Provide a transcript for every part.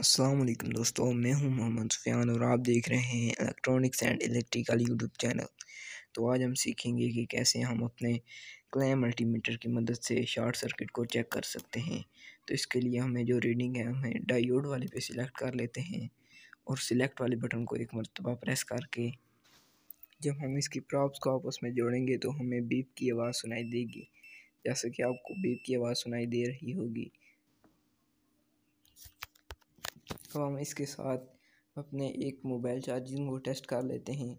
असलम दोस्तों मैं हूं मोहम्मद सुफियान और आप देख रहे हैं electronics and electrical YouTube channel तो आज हम सीखेंगे कि कैसे हम अपने क्लैम मल्टीमीटर की मदद से शॉर्ट सर्किट को चेक कर सकते हैं तो इसके लिए हमें जो रीडिंग है हमें डायोड वाले पे सिलेक्ट कर लेते हैं और सिलेक्ट वाले बटन को एक मरतबा प्रेस करके जब हम इसकी प्रॉप्स को आपस में जोड़ेंगे तो हमें बीप की आवाज़ सुनाई देगी जैसे कि आपको बीप की आवाज़ सुनाई दे रही होगी तो हम इसके साथ अपने एक मोबाइल चार्जिंग को टेस्ट कर लेते हैं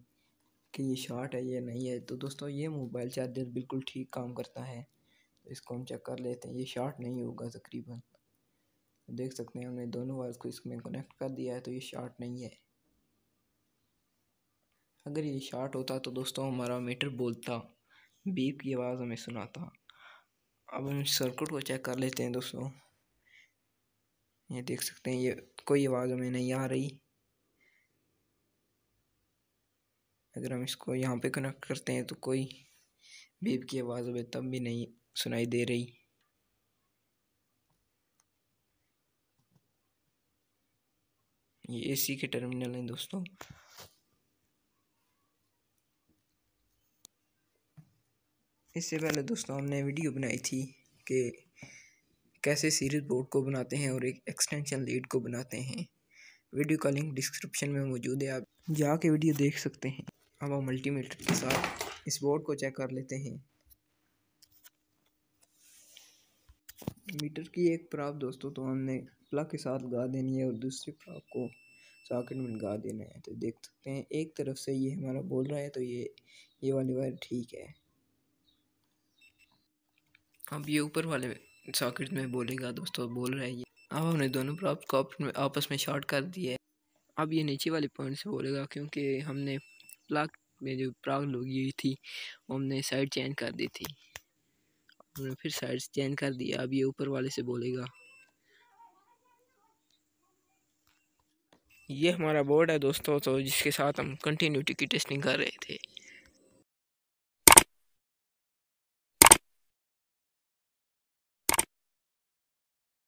कि ये शॉर्ट है या नहीं है तो दोस्तों ये मोबाइल चार्जर बिल्कुल ठीक काम करता है तो इसको हम चेक कर लेते हैं ये शॉर्ट नहीं होगा तकरीबन तो देख सकते हैं हमने दोनों वायर्स को इसमें कनेक्ट कर दिया है तो ये शॉर्ट नहीं है अगर ये शॉर्ट होता तो दोस्तों हमारा मीटर बोलता बीप की आवाज़ हमें सुनाता अब हम सर्किट को चेक कर लेते हैं दोस्तों ये देख सकते हैं ये कोई आवाज़ हमें नहीं आ रही अगर हम इसको यहाँ पे कनेक्ट करते हैं तो कोई बीप की आवाज़ हमें तब भी नहीं सुनाई दे रही ये एसी के टर्मिनल हैं दोस्तों इससे पहले दोस्तों हमने वीडियो बनाई थी कि कैसे सीरीज बोर्ड को बनाते हैं और एक एक्सटेंशन लीड को बनाते हैं वीडियो का लिंक डिस्क्रिप्शन में मौजूद है आप जाके वीडियो देख सकते हैं अब हम मल्टीमीटर के साथ इस बोर्ड को चेक कर लेते हैं मीटर की एक प्राप दोस्तों तो हमने प्लग के साथ लगा देनी है और दूसरी प्राप को सॉकेट में लगा देना है तो देख सकते हैं एक तरफ से ये हमारा बोल रहा है तो ये ये वाली वायर ठीक है अब ये ऊपर वाले सॉकेट में बोलेगा दोस्तों बोल रहा है ये अब हमने दोनों प्रॉप्ट को आपस में शॉर्ट कर दिया है अब ये नीचे वाले पॉइंट से बोलेगा क्योंकि हमने प्लाक में जो प्राग लगी हुई थी हमने साइड चेंज कर दी थी हमने फिर साइड चेंज कर दिया अब ये ऊपर वाले से बोलेगा ये हमारा बोर्ड है दोस्तों तो जिसके साथ हम कंटिन्यूटी की टेस्टिंग कर रहे थे